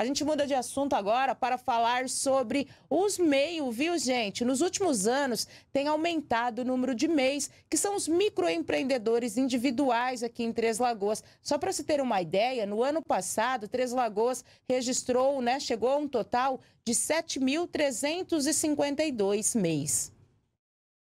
A gente muda de assunto agora para falar sobre os meios, viu, gente? Nos últimos anos tem aumentado o número de meios que são os microempreendedores individuais aqui em Três Lagoas. Só para se ter uma ideia, no ano passado, Três Lagoas registrou, né, chegou a um total de 7.352 meios.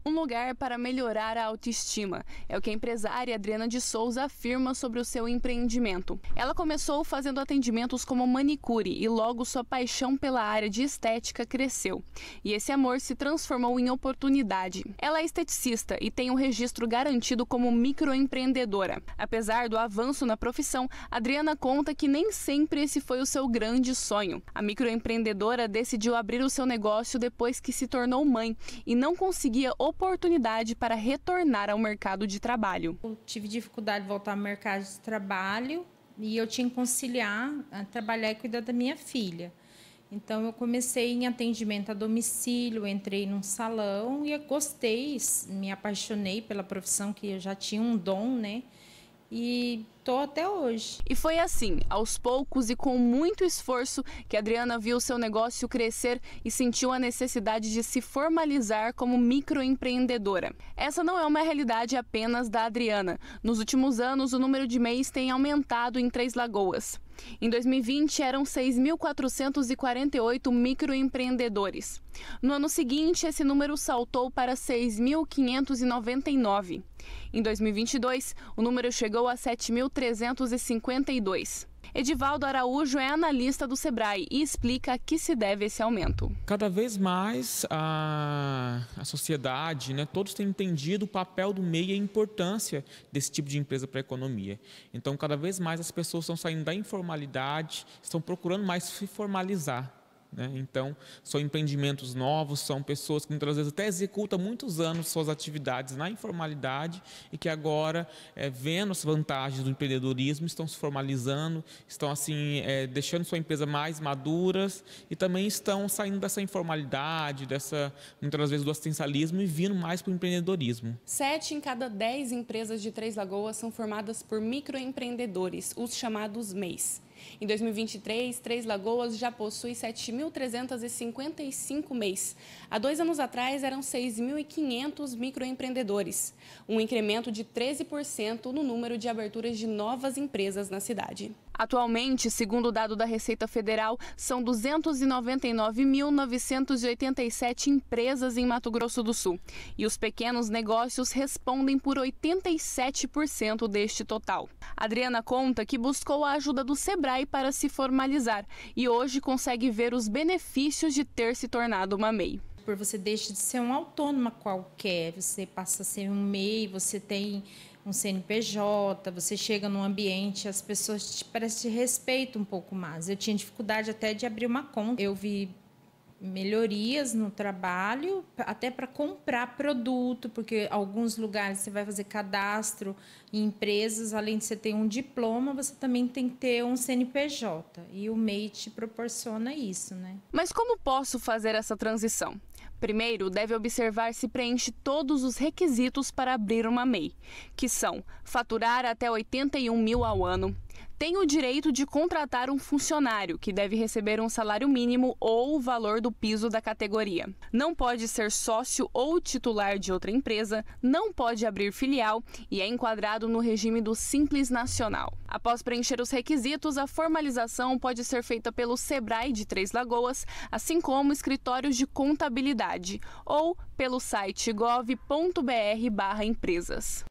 Um lugar para melhorar a autoestima é o que a empresária Adriana de Souza afirma sobre o seu empreendimento. Ela começou fazendo atendimentos como manicure e logo sua paixão pela área de estética cresceu. E esse amor se transformou em oportunidade. Ela é esteticista e tem um registro garantido como microempreendedora. Apesar do avanço na profissão, Adriana conta que nem sempre esse foi o seu grande sonho. A microempreendedora decidiu abrir o seu negócio depois que se tornou mãe e não conseguia oportunidade oportunidade para retornar ao mercado de trabalho. Eu tive dificuldade de voltar ao mercado de trabalho e eu tinha que conciliar ah, trabalhar e cuidar da minha filha. Então eu comecei em atendimento a domicílio, entrei num salão e gostei, me apaixonei pela profissão que eu já tinha um dom, né? E tô até hoje. E foi assim, aos poucos e com muito esforço, que Adriana viu seu negócio crescer e sentiu a necessidade de se formalizar como microempreendedora. Essa não é uma realidade apenas da Adriana. Nos últimos anos, o número de MEIs tem aumentado em Três Lagoas. Em 2020, eram 6.448 microempreendedores. No ano seguinte, esse número saltou para 6.599. Em 2022, o número chegou a 7.000 352. Edivaldo Araújo é analista do Sebrae e explica a que se deve esse aumento. Cada vez mais a, a sociedade, né, todos têm entendido o papel do meio e a importância desse tipo de empresa para a economia. Então, cada vez mais as pessoas estão saindo da informalidade, estão procurando mais se formalizar. Né? Então, são empreendimentos novos, são pessoas que muitas vezes até executam muitos anos suas atividades na informalidade e que agora, é, vendo as vantagens do empreendedorismo, estão se formalizando, estão assim é, deixando sua empresa mais maduras e também estão saindo dessa informalidade, dessa muitas vezes do assistencialismo e vindo mais para o empreendedorismo. Sete em cada dez empresas de Três Lagoas são formadas por microempreendedores, os chamados MEIs. Em 2023, Três Lagoas já possui 7.355 MEIs. Há dois anos atrás, eram 6.500 microempreendedores, um incremento de 13% no número de aberturas de novas empresas na cidade. Atualmente, segundo o dado da Receita Federal, são 299.987 empresas em Mato Grosso do Sul. E os pequenos negócios respondem por 87% deste total. Adriana conta que buscou a ajuda do Sebrae para se formalizar e hoje consegue ver os benefícios de ter se tornado uma MEI por você deixa de ser um autônoma qualquer, você passa a ser um MEI, você tem um CNPJ, você chega num ambiente, as pessoas te, parece te respeitam um pouco mais. Eu tinha dificuldade até de abrir uma conta. Eu vi melhorias no trabalho, até para comprar produto, porque alguns lugares você vai fazer cadastro em empresas, além de você ter um diploma, você também tem que ter um CNPJ. E o MEI te proporciona isso, né? Mas como posso fazer essa transição? Primeiro, deve observar se preenche todos os requisitos para abrir uma MEI, que são faturar até 81 mil ao ano, tem o direito de contratar um funcionário que deve receber um salário mínimo ou o valor do piso da categoria. Não pode ser sócio ou titular de outra empresa, não pode abrir filial e é enquadrado no regime do Simples Nacional. Após preencher os requisitos, a formalização pode ser feita pelo Sebrae de Três Lagoas, assim como escritórios de contabilidade ou pelo site gov.br/empresas.